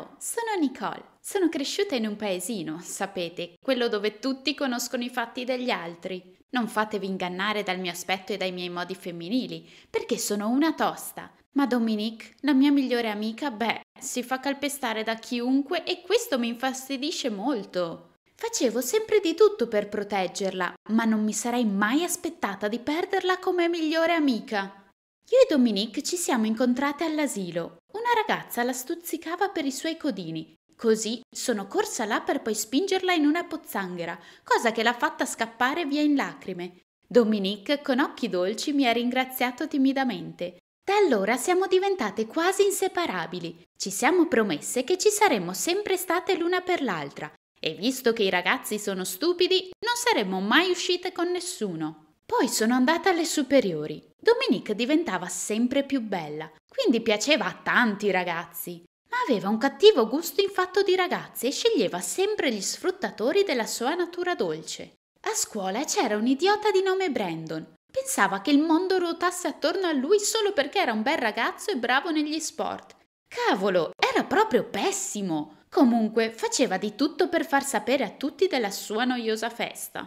Ciao, sono Nicole. Sono cresciuta in un paesino, sapete, quello dove tutti conoscono i fatti degli altri. Non fatevi ingannare dal mio aspetto e dai miei modi femminili, perché sono una tosta. Ma Dominique, la mia migliore amica, beh, si fa calpestare da chiunque e questo mi infastidisce molto. Facevo sempre di tutto per proteggerla, ma non mi sarei mai aspettata di perderla come migliore amica. Io e Dominique ci siamo incontrate all'asilo una ragazza la stuzzicava per i suoi codini. Così sono corsa là per poi spingerla in una pozzanghera, cosa che l'ha fatta scappare via in lacrime. Dominique, con occhi dolci, mi ha ringraziato timidamente. Da allora siamo diventate quasi inseparabili. Ci siamo promesse che ci saremmo sempre state l'una per l'altra. E visto che i ragazzi sono stupidi, non saremmo mai uscite con nessuno. Poi sono andata alle superiori. Dominique diventava sempre più bella. Quindi piaceva a tanti ragazzi, ma aveva un cattivo gusto in fatto di ragazze e sceglieva sempre gli sfruttatori della sua natura dolce. A scuola c'era un idiota di nome Brandon. Pensava che il mondo ruotasse attorno a lui solo perché era un bel ragazzo e bravo negli sport. Cavolo, era proprio pessimo! Comunque, faceva di tutto per far sapere a tutti della sua noiosa festa.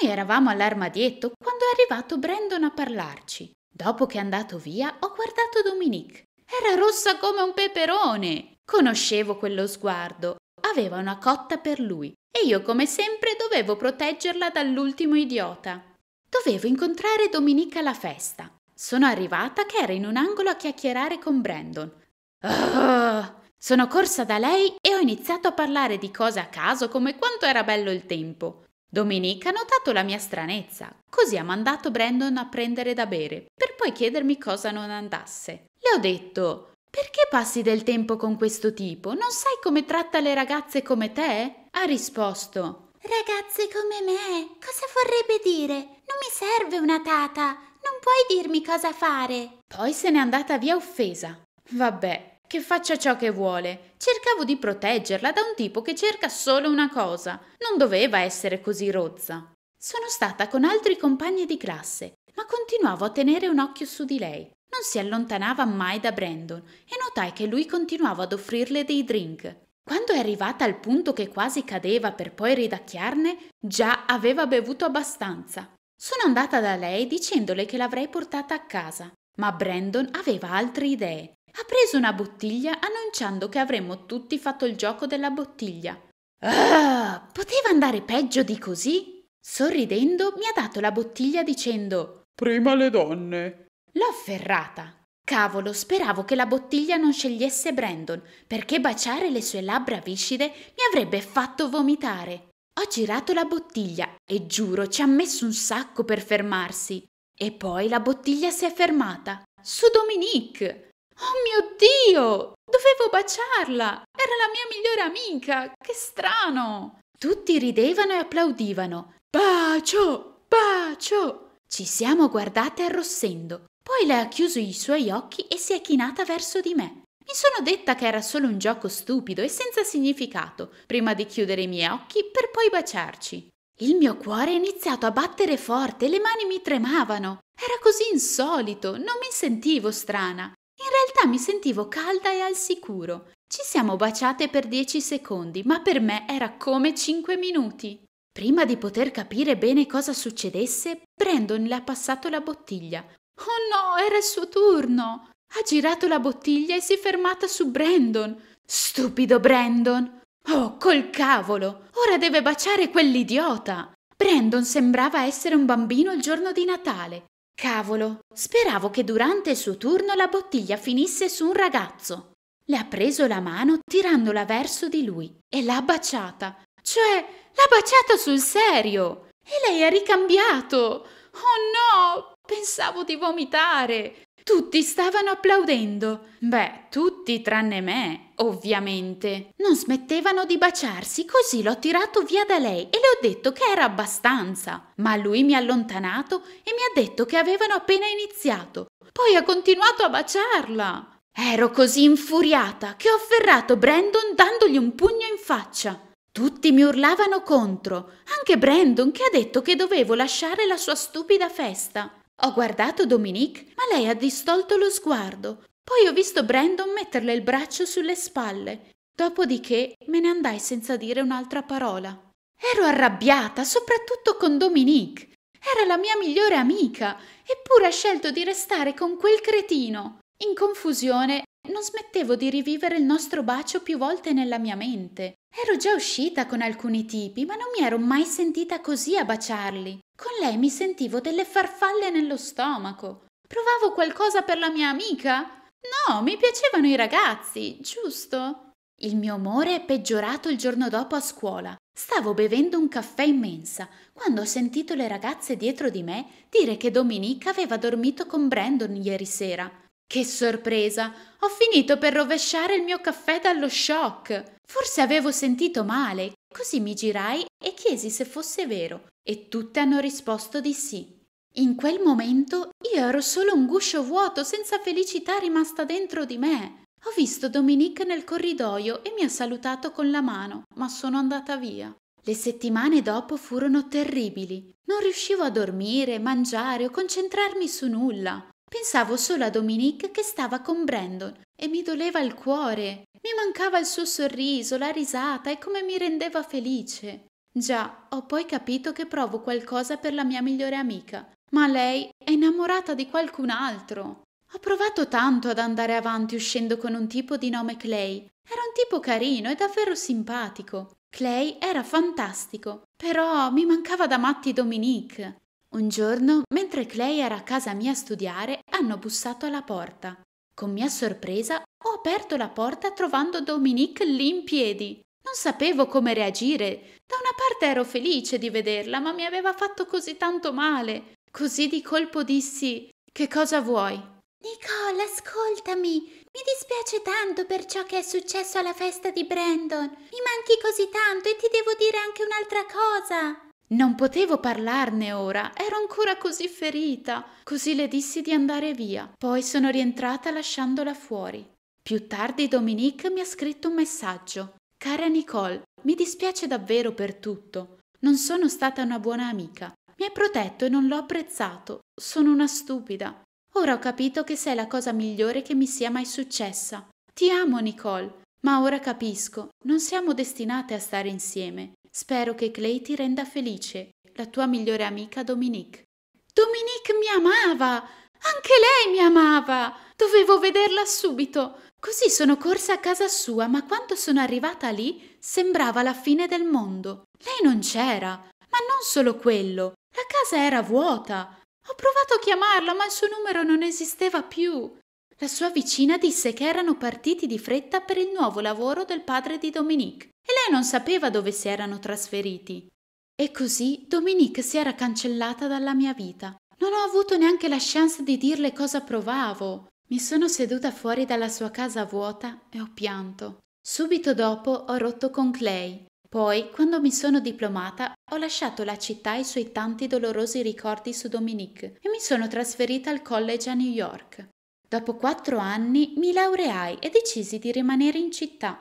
Noi eravamo all'armadietto quando è arrivato Brandon a parlarci. Dopo che è andato via, ho guardato Dominique. Era rossa come un peperone. Conoscevo quello sguardo. Aveva una cotta per lui e io, come sempre, dovevo proteggerla dall'ultimo idiota. Dovevo incontrare Dominique alla festa. Sono arrivata che era in un angolo a chiacchierare con Brandon. Oh, sono corsa da lei e ho iniziato a parlare di cose a caso come quanto era bello il tempo. Domenica ha notato la mia stranezza, così ha mandato Brandon a prendere da bere, per poi chiedermi cosa non andasse. Le ho detto: Perché passi del tempo con questo tipo? Non sai come tratta le ragazze come te? Ha risposto: Ragazze come me, cosa vorrebbe dire? Non mi serve una tata, non puoi dirmi cosa fare. Poi se n'è andata via offesa. Vabbè, che faccia ciò che vuole. Cercavo di proteggerla da un tipo che cerca solo una cosa. Non doveva essere così rozza. Sono stata con altri compagni di classe, ma continuavo a tenere un occhio su di lei. Non si allontanava mai da Brandon e notai che lui continuava ad offrirle dei drink. Quando è arrivata al punto che quasi cadeva per poi ridacchiarne, già aveva bevuto abbastanza. Sono andata da lei dicendole che l'avrei portata a casa, ma Brandon aveva altre idee ha preso una bottiglia annunciando che avremmo tutti fatto il gioco della bottiglia. Ah, poteva andare peggio di così? Sorridendo mi ha dato la bottiglia dicendo Prima le donne. L'ho ferrata. Cavolo, speravo che la bottiglia non scegliesse Brandon, perché baciare le sue labbra viscide mi avrebbe fatto vomitare. Ho girato la bottiglia e giuro ci ha messo un sacco per fermarsi. E poi la bottiglia si è fermata. Su Dominique! Oh mio Dio! Dovevo baciarla! Era la mia migliore amica! Che strano! Tutti ridevano e applaudivano. Bacio! Bacio! Ci siamo guardate arrossendo. Poi lei ha chiuso i suoi occhi e si è chinata verso di me. Mi sono detta che era solo un gioco stupido e senza significato, prima di chiudere i miei occhi per poi baciarci. Il mio cuore ha iniziato a battere forte e le mani mi tremavano. Era così insolito, non mi sentivo strana. In realtà mi sentivo calda e al sicuro. Ci siamo baciate per dieci secondi, ma per me era come cinque minuti. Prima di poter capire bene cosa succedesse, Brandon le ha passato la bottiglia. Oh no, era il suo turno! Ha girato la bottiglia e si è fermata su Brandon. Stupido Brandon! Oh, col cavolo! Ora deve baciare quell'idiota! Brandon sembrava essere un bambino il giorno di Natale. Cavolo, speravo che durante il suo turno la bottiglia finisse su un ragazzo. Le ha preso la mano tirandola verso di lui e l'ha baciata. Cioè, l'ha baciata sul serio! E lei ha ricambiato! Oh no! Pensavo di vomitare! Tutti stavano applaudendo. Beh, tutti tranne me ovviamente. Non smettevano di baciarsi, così l'ho tirato via da lei e le ho detto che era abbastanza. Ma lui mi ha allontanato e mi ha detto che avevano appena iniziato. Poi ha continuato a baciarla. Ero così infuriata che ho afferrato Brandon dandogli un pugno in faccia. Tutti mi urlavano contro, anche Brandon che ha detto che dovevo lasciare la sua stupida festa. Ho guardato Dominique, ma lei ha distolto lo sguardo. Poi ho visto Brandon metterle il braccio sulle spalle, dopodiché me ne andai senza dire un'altra parola. Ero arrabbiata, soprattutto con Dominique. Era la mia migliore amica, eppure ha scelto di restare con quel cretino. In confusione, non smettevo di rivivere il nostro bacio più volte nella mia mente. Ero già uscita con alcuni tipi, ma non mi ero mai sentita così a baciarli. Con lei mi sentivo delle farfalle nello stomaco. Provavo qualcosa per la mia amica? No, mi piacevano i ragazzi, giusto? Il mio umore è peggiorato il giorno dopo a scuola. Stavo bevendo un caffè in mensa quando ho sentito le ragazze dietro di me dire che Dominica aveva dormito con Brandon ieri sera. Che sorpresa! Ho finito per rovesciare il mio caffè dallo shock. Forse avevo sentito male, così mi girai e chiesi se fosse vero, e tutte hanno risposto di sì. In quel momento io ero solo un guscio vuoto senza felicità rimasta dentro di me. Ho visto Dominique nel corridoio e mi ha salutato con la mano, ma sono andata via. Le settimane dopo furono terribili. Non riuscivo a dormire, mangiare o concentrarmi su nulla. Pensavo solo a Dominique che stava con Brandon e mi doleva il cuore. Mi mancava il suo sorriso, la risata e come mi rendeva felice. Già, ho poi capito che provo qualcosa per la mia migliore amica ma lei è innamorata di qualcun altro. Ho provato tanto ad andare avanti uscendo con un tipo di nome Clay. Era un tipo carino e davvero simpatico. Clay era fantastico, però mi mancava da matti Dominique. Un giorno, mentre Clay era a casa mia a studiare, hanno bussato alla porta. Con mia sorpresa ho aperto la porta trovando Dominique lì in piedi. Non sapevo come reagire. Da una parte ero felice di vederla, ma mi aveva fatto così tanto male. Così di colpo dissi Che cosa vuoi? Nicole, ascoltami. Mi dispiace tanto per ciò che è successo alla festa di Brandon. Mi manchi così tanto e ti devo dire anche un'altra cosa. Non potevo parlarne ora, ero ancora così ferita. Così le dissi di andare via. Poi sono rientrata lasciandola fuori. Più tardi Dominique mi ha scritto un messaggio. Cara Nicole, mi dispiace davvero per tutto. Non sono stata una buona amica. Mi hai protetto e non l'ho apprezzato. Sono una stupida. Ora ho capito che sei la cosa migliore che mi sia mai successa. Ti amo, Nicole, ma ora capisco. Non siamo destinate a stare insieme. Spero che Clay ti renda felice, la tua migliore amica Dominique. Dominique mi amava! Anche lei mi amava! Dovevo vederla subito. Così sono corsa a casa sua, ma quando sono arrivata lì sembrava la fine del mondo. Lei non c'era, ma non solo quello. La casa era vuota. Ho provato a chiamarla, ma il suo numero non esisteva più. La sua vicina disse che erano partiti di fretta per il nuovo lavoro del padre di Dominique e lei non sapeva dove si erano trasferiti. E così Dominique si era cancellata dalla mia vita. Non ho avuto neanche la chance di dirle cosa provavo. Mi sono seduta fuori dalla sua casa vuota e ho pianto. Subito dopo ho rotto con Clay. Poi, quando mi sono diplomata, ho lasciato la città e i suoi tanti dolorosi ricordi su Dominique e mi sono trasferita al college a New York. Dopo quattro anni mi laureai e decisi di rimanere in città.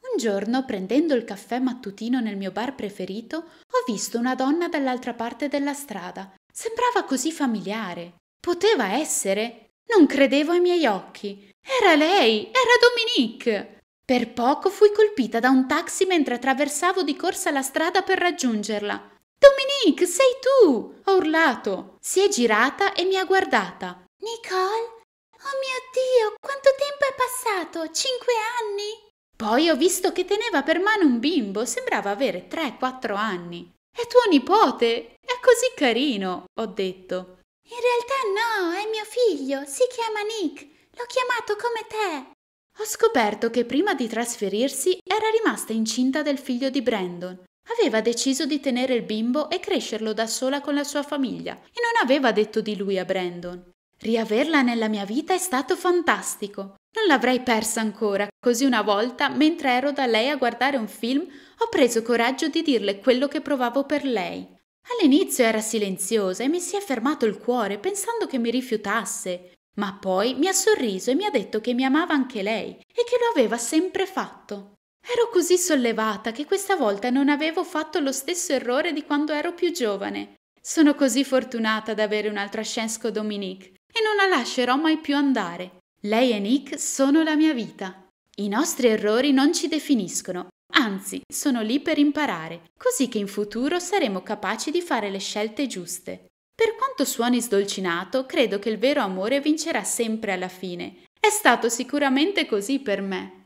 Un giorno, prendendo il caffè mattutino nel mio bar preferito, ho visto una donna dall'altra parte della strada. Sembrava così familiare. Poteva essere? Non credevo ai miei occhi. Era lei, era Dominique. Per poco fui colpita da un taxi mentre attraversavo di corsa la strada per raggiungerla. Dominique, sei tu! ho urlato. Si è girata e mi ha guardata. Nicole? Oh mio Dio, quanto tempo è passato? Cinque anni? Poi ho visto che teneva per mano un bimbo, sembrava avere 3-4 anni. È tuo nipote! È così carino, ho detto. In realtà no, è mio figlio, si chiama Nick. L'ho chiamato come te. Ho scoperto che prima di trasferirsi era rimasta incinta del figlio di Brandon. Aveva deciso di tenere il bimbo e crescerlo da sola con la sua famiglia e non aveva detto di lui a Brandon. Riaverla nella mia vita è stato fantastico. Non l'avrei persa ancora, così una volta, mentre ero da lei a guardare un film, ho preso coraggio di dirle quello che provavo per lei. All'inizio era silenziosa e mi si è fermato il cuore pensando che mi rifiutasse, ma poi mi ha sorriso e mi ha detto che mi amava anche lei e che lo aveva sempre fatto. Ero così sollevata che questa volta non avevo fatto lo stesso errore di quando ero più giovane. Sono così fortunata ad avere un'altra chance con Dominique e non la lascerò mai più andare. Lei e Nick sono la mia vita. I nostri errori non ci definiscono, anzi sono lì per imparare, così che in futuro saremo capaci di fare le scelte giuste. Per quanto suoni sdolcinato, credo che il vero amore vincerà sempre alla fine. È stato sicuramente così per me.